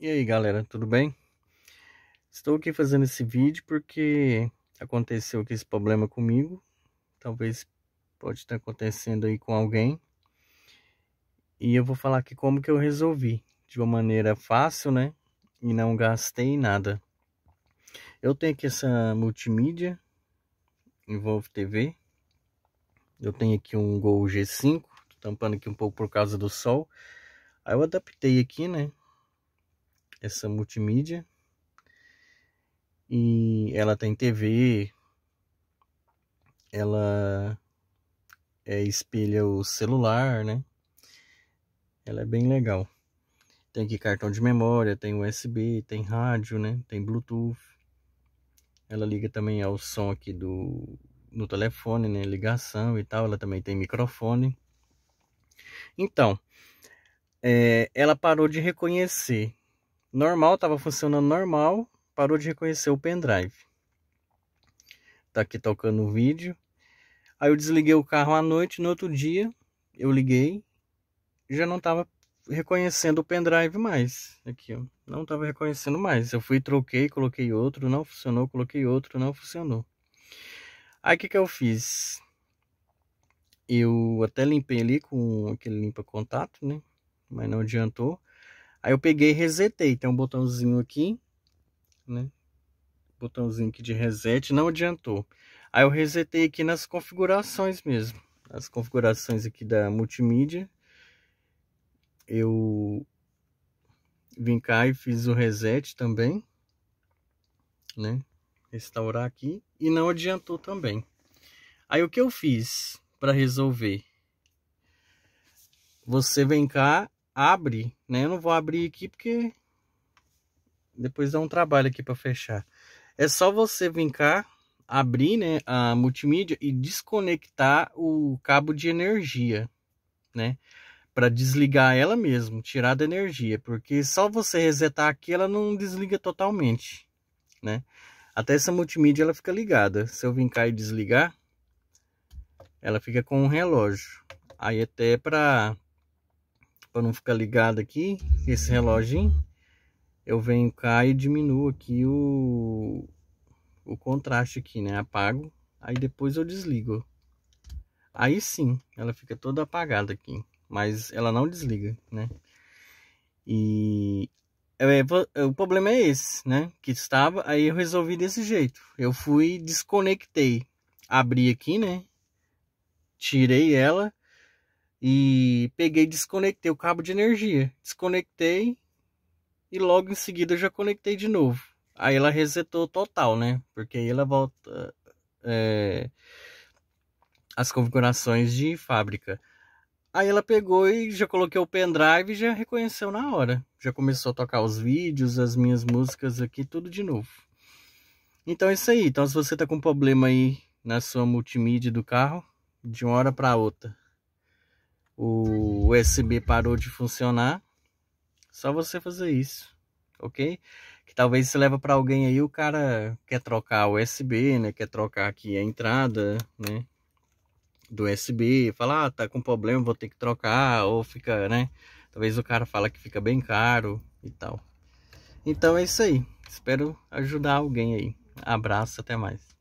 E aí galera, tudo bem? Estou aqui fazendo esse vídeo porque aconteceu aqui esse problema comigo Talvez pode estar acontecendo aí com alguém E eu vou falar aqui como que eu resolvi De uma maneira fácil, né? E não gastei nada Eu tenho aqui essa multimídia Envolve TV Eu tenho aqui um Gol G5 tampando aqui um pouco por causa do sol Aí eu adaptei aqui, né? essa multimídia. E ela tem tá TV, ela é, espelha o celular, né? Ela é bem legal. Tem aqui cartão de memória, tem USB, tem rádio, né? Tem Bluetooth. Ela liga também ao som aqui do no telefone, né? Ligação e tal. Ela também tem microfone. Então, é, ela parou de reconhecer normal, estava funcionando normal, parou de reconhecer o pendrive. Tá aqui tocando o vídeo. Aí eu desliguei o carro à noite, no outro dia eu liguei, já não estava reconhecendo o pendrive mais. Aqui, ó. Não estava reconhecendo mais. Eu fui, troquei, coloquei outro, não funcionou, coloquei outro, não funcionou. Aí o que, que eu fiz? Eu até limpei ali com aquele limpa-contato, né? Mas não adiantou. Aí eu peguei e resetei. Tem um botãozinho aqui, né? Botãozinho aqui de reset, não adiantou. Aí eu resetei aqui nas configurações mesmo. As configurações aqui da multimídia. Eu vim cá e fiz o reset também, né? Restaurar aqui e não adiantou também. Aí o que eu fiz para resolver? Você vem cá abre, né? Eu não vou abrir aqui porque depois dá um trabalho aqui para fechar. É só você vir cá, abrir, né, a multimídia e desconectar o cabo de energia, né? Para desligar ela mesmo, tirar da energia, porque só você resetar aqui ela não desliga totalmente, né? Até essa multimídia ela fica ligada. Se eu vir cá e desligar, ela fica com um relógio. Aí até para para não ficar ligado aqui, esse reloginho, eu venho cá e diminuo aqui o, o contraste aqui, né? Apago, aí depois eu desligo. Aí sim, ela fica toda apagada aqui, mas ela não desliga, né? E o problema é esse, né? Que estava, aí eu resolvi desse jeito. Eu fui, desconectei, abri aqui, né? Tirei ela e peguei desconectei o cabo de energia. Desconectei e logo em seguida já conectei de novo. Aí ela resetou total, né? Porque aí ela volta é, as configurações de fábrica. Aí ela pegou e já coloquei o pendrive e já reconheceu na hora. Já começou a tocar os vídeos, as minhas músicas aqui, tudo de novo. Então é isso aí. Então se você tá com problema aí na sua multimídia do carro, de uma hora para outra, o USB parou de funcionar, só você fazer isso, ok? Que talvez você leva para alguém aí, o cara quer trocar o USB, né? Quer trocar aqui a entrada, né? Do USB, fala, ah, tá com problema, vou ter que trocar, ou fica, né? Talvez o cara fala que fica bem caro e tal. Então é isso aí. Espero ajudar alguém aí. Abraço, até mais.